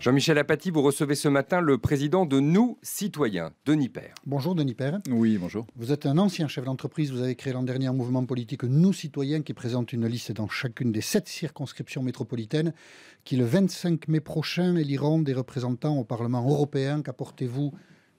Jean-Michel Apathy, vous recevez ce matin le président de Nous Citoyens, Denis Père. Bonjour Denis Père. Oui, bonjour. Vous êtes un ancien chef d'entreprise, vous avez créé l'an dernier un mouvement politique Nous Citoyens qui présente une liste dans chacune des sept circonscriptions métropolitaines qui le 25 mai prochain éliront des représentants au Parlement européen. Qu'apportez-vous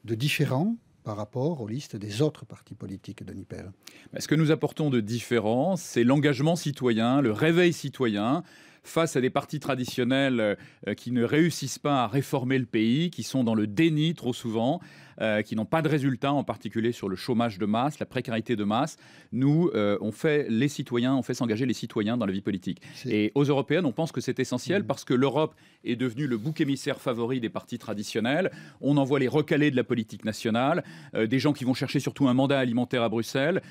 de différent par rapport aux listes des autres partis politiques de Père Ce que nous apportons de différent, c'est l'engagement citoyen, le réveil citoyen, face à des partis traditionnels euh, qui ne réussissent pas à réformer le pays, qui sont dans le déni trop souvent, euh, qui n'ont pas de résultats, en particulier sur le chômage de masse, la précarité de masse. Nous, euh, on fait les citoyens, on fait s'engager les citoyens dans la vie politique. Et aux Européennes, on pense que c'est essentiel mmh. parce que l'Europe est devenue le bouc émissaire favori des partis traditionnels. On envoie les recalés de la politique nationale, euh, des gens qui vont chercher surtout un mandat alimentaire à Bruxelles,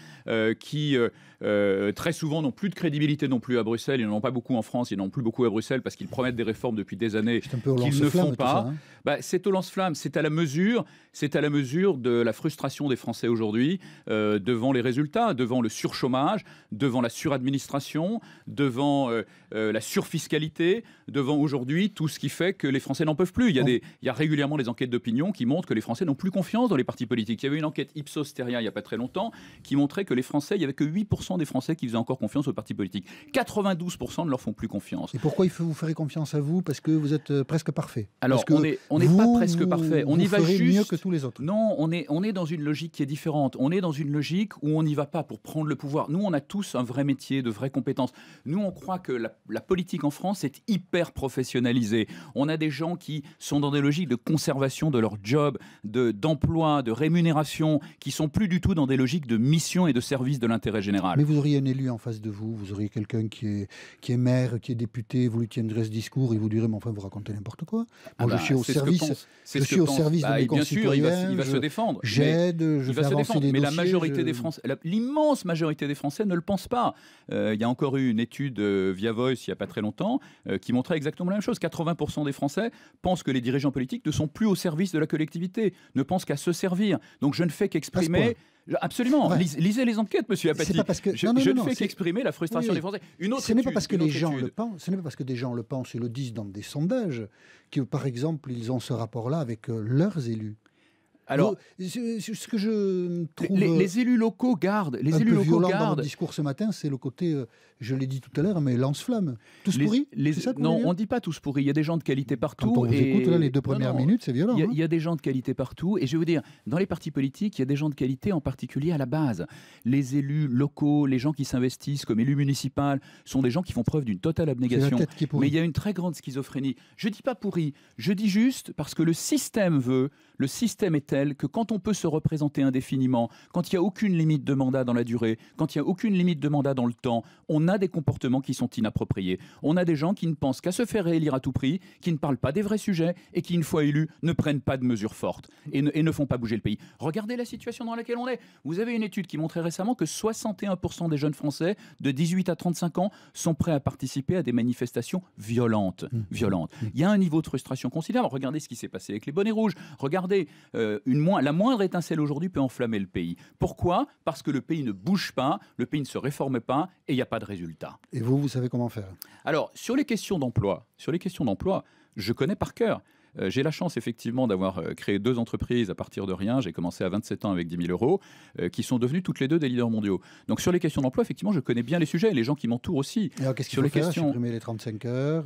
qui très souvent n'ont plus de crédibilité non plus à Bruxelles. Ils n'en ont pas beaucoup en France, ils n'en ont plus beaucoup à Bruxelles parce qu'ils promettent des réformes depuis des années qu'ils ne font pas. Hein. Bah, c'est au lance-flamme, c'est à la mesure, c'est à à la mesure de la frustration des Français aujourd'hui euh, devant les résultats, devant le surchômage, devant la suradministration, devant euh, euh, la surfiscalité, devant aujourd'hui tout ce qui fait que les Français n'en peuvent plus. Il y, a des, il régulièrement des enquêtes d'opinion qui montrent que les Français n'ont plus confiance dans les partis politiques. Il y avait une enquête Ipsos terrien il n'y a pas très longtemps qui montrait que les Français, il n'y avait que 8% des Français qui faisaient encore confiance aux partis politiques. 92% ne leur font plus confiance. Et pourquoi il faut vous faire confiance à vous Parce que vous êtes presque parfait. Alors, on n'est pas presque parfait. On y va juste. Mieux que tous les non, on est, on est dans une logique qui est différente. On est dans une logique où on n'y va pas pour prendre le pouvoir. Nous, on a tous un vrai métier, de vraies compétences. Nous, on croit que la, politique en France est hyper professionnalisée. On a des gens qui sont dans des logiques de conservation de leur job, d'emploi, de, rémunération, qui sont plus du tout dans des logiques de mission et de service de l'intérêt général. Mais vous auriez un élu en face de vous, vous auriez quelqu'un qui est, qui est maire, qui est député, vous lui tiendrez ce discours, et vous direz, mais enfin, vous racontez n'importe quoi. Moi, ah je bah, suis au service, je au service de bah, mes concitoyens il va se défendre. J'aide, je il se défendre. mais la majorité des Français, l'immense majorité des Français ne le pensent pas. Euh, il y a encore eu une étude euh, via Voice il n'y a pas très longtemps euh, qui montrait exactement la même chose. 80% des Français pensent que les dirigeants politiques ne sont plus au service de la collectivité, ne pensent qu'à se servir. Donc je ne fais qu'exprimer. Absolument. lisez les enquêtes, monsieur Apathy. parce que... Je, ne fais qu'exprimer la frustration des Français. Une autre ce n'est pas parce que les gens le pensent, ce n'est pas parce que des gens le pensent et le disent dans des sondages que, par exemple, ils ont ce rapport-là avec leurs élus. Alors, ce que je trouve les, euh, élus locaux gardent, les un élus peu locaux Dans le discours ce matin, c'est le côté, euh, je l'ai dit tout à l'heure, mais lance-flamme, tous pourris. non, on ne dit pas tous pourris. Il y a des gens de qualité partout. et... écoute là, les deux premières minutes, c'est violent. Hein. Il y, a des gens de qualité partout, et je veux dire, dans les partis politiques, il y a des gens de qualité, en particulier à la base. Les élus locaux, les gens qui s'investissent comme élus municipaux, sont des gens qui font preuve d'une totale abnégation. Mais il y a une très grande schizophrénie. Je dis pas pourri, je dis juste parce que le système veut, le système est que quand on peut se représenter indéfiniment, quand il n'y a aucune limite de mandat dans la durée, quand il n'y a aucune limite de mandat dans le temps, on a des comportements qui sont inappropriés. On a des gens qui ne pensent qu'à se faire réélire à tout prix, qui ne parlent pas des vrais sujets et qui, une fois élus, ne prennent pas de mesures fortes et ne, font pas bouger le pays. Regardez la situation dans laquelle on est. Vous avez une étude qui montrait récemment que 61% des jeunes Français de 18 à 35 ans sont prêts à participer à des manifestations violentes. Mmh. violentes. Mmh. Il y a un niveau de frustration considérable. Regardez ce qui s'est passé avec les bonnets rouges. Regardez une euh, la moindre étincelle aujourd'hui peut enflammer le pays. Pourquoi Parce que le pays ne bouge pas, le pays ne se réforme pas et il n'y a pas de résultat. Et vous, vous savez comment faire Alors, sur les questions d'emploi, sur les questions d'emploi, je connais par cœur. Euh, j'ai la chance effectivement d'avoir euh, créé deux entreprises à partir de rien. J'ai commencé à 27 ans avec 10 000 euros, euh, qui sont devenues toutes les deux des leaders mondiaux. Donc sur les questions d'emploi, effectivement, je connais bien les sujets, les gens qui m'entourent aussi. Alors qu'est-ce qu'il les faire questions... Supprimer les 35 heures,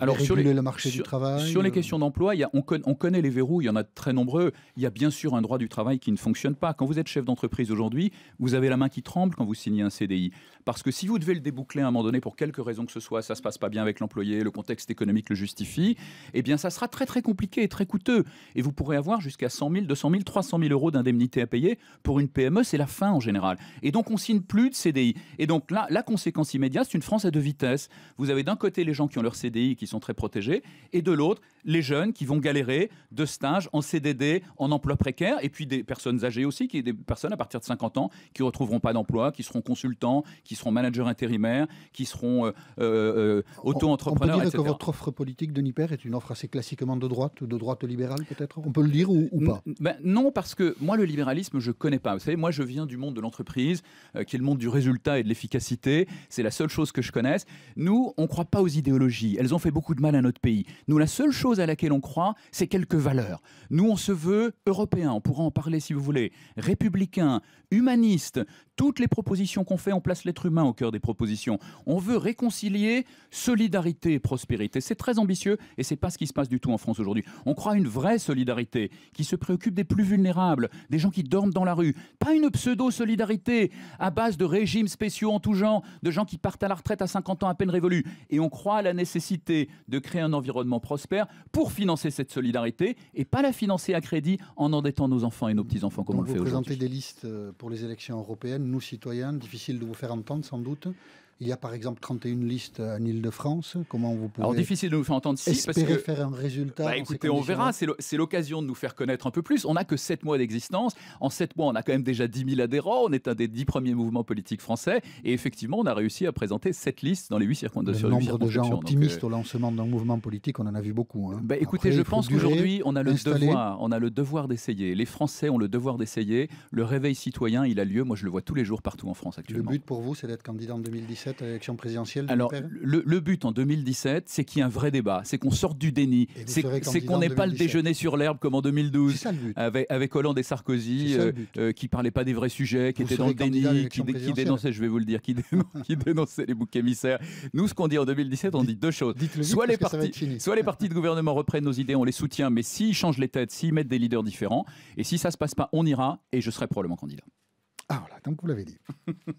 Alors, réguler sur le marché du travail Sur les questions d'emploi, on, on, connaît les verrous, il y en a très nombreux. Il y a bien sûr un droit du travail qui ne fonctionne pas. Quand vous êtes chef d'entreprise aujourd'hui, vous avez la main qui tremble quand vous signez un CDI. Parce que si vous devez le déboucler à un moment donné pour quelque raison que ce soit, ça se passe pas bien avec l'employé, le contexte économique le justifie, eh bien ça sera très très compliqué et très coûteux. Et vous pourrez avoir jusqu'à 100 000, 200 000, 300 000 euros d'indemnité à payer. Pour une PME, c'est la fin en général. Et donc, on signe plus de CDI. Et donc là, la conséquence immédiate, c'est une France à deux vitesses. Vous avez d'un côté les gens qui ont leur CDI, qui sont très protégés, et de l'autre, les jeunes qui vont galérer de stage en CDD, en emploi précaire, et puis des personnes âgées aussi, qui des personnes à partir de 50 ans qui ne retrouveront pas d'emploi, qui seront consultants, qui seront managers intérimaires, qui seront euh, euh, euh, auto-entrepreneurs. On peut dire que votre offre politique de NIPER est une offre assez classiquement de droite, ou de droite libérale peut-être On peut le dire ou, pas ben, Non, parce que moi, le libéralisme, je ne connais pas. Vous savez, moi, je viens du monde de l'entreprise, qui est le monde du résultat et de l'efficacité. C'est la seule chose que je connaisse. Nous, on ne croit pas aux idéologies. Elles ont fait beaucoup de mal à notre pays. Nous, la seule chose à laquelle on croit, c'est quelques valeurs. Nous, on se veut européens, on pourra en parler si vous voulez, républicains, humanistes. Toutes les propositions qu'on fait, on place l'être humain au cœur des propositions. On veut réconcilier solidarité et prospérité. C'est très ambitieux et c'est pas ce qui se passe du tout en France aujourd'hui. On croit à une vraie solidarité qui se préoccupe des plus vulnérables, des gens qui dorment dans la rue. Pas une pseudo-solidarité à base de régimes spéciaux en tout genre, de gens qui partent à la retraite à 50 ans à peine révolus. Et on croit à la nécessité de créer un environnement prospère pour financer cette solidarité et pas la financer à crédit en endettant nos enfants et nos petits-enfants comme on le fait aujourd'hui. Vous présentez des listes euh, pour les élections européennes, nous citoyens, difficile de vous faire entendre sans doute. Il y a par exemple 31 listes en Ile-de-France. Comment vous pouvez. Alors, difficile de nous faire entendre si. Espérer parce que, faire un résultat. Bah, écoutez, on verra. C'est l'occasion de nous faire connaître un peu plus. On n'a que 7 mois d'existence. En 7 mois, on a quand même déjà 10 000 adhérents. On est un des 10 premiers mouvements politiques français. Et effectivement, on a réussi à présenter 7 listes dans les 8 circonscriptions. Le nombre de gens optimistes euh, au lancement d'un mouvement politique, on en a vu beaucoup. Hein. Bah, écoutez, je pense qu'aujourd'hui, on a le On a le devoir d'essayer. Les Français ont le devoir d'essayer. Le réveil citoyen, il a lieu. Moi, je le vois tous les jours partout en France actuellement. Le but pour vous, c'est d'être candidat en 2017 présidentielle Alors, le, but en 2017, c'est qu'il y ait un vrai débat, c'est qu'on sorte du déni, c'est qu'on n'ait pas le déjeuner sur l'herbe comme en 2012, avec, avec, Hollande et Sarkozy, euh, euh, qui ne parlaient pas des vrais sujets, qui étaient dans le déni, qui, dénonçaient, je vais vous le dire, qui, dénonçaient, les boucs émissaires. Nous, ce qu'on dit en 2017, on dit deux choses. soit, les partis, soit les partis de gouvernement reprennent nos idées, on les soutient, mais s'ils changent les têtes, s'ils mettent des leaders différents, et si ça ne se passe pas, on ira, et je serai probablement candidat. Ah voilà, donc vous l'avez dit.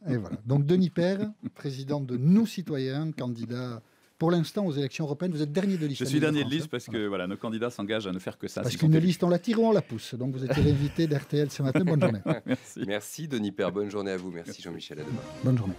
Et voilà. Donc Denis Père, président de Nous Citoyens, candidat pour l'instant aux élections européennes. Vous êtes dernier de liste. Je suis dernier de liste parce hein. que voilà. nos candidats s'engagent à ne faire que ça. Parce qu'une liste, on la tire ou on la pousse. Donc vous êtes l'invité d'RTL ce matin. Bonne journée. Merci. Denis Père. Bonne journée à vous. Merci Jean-Michel. Bonne journée.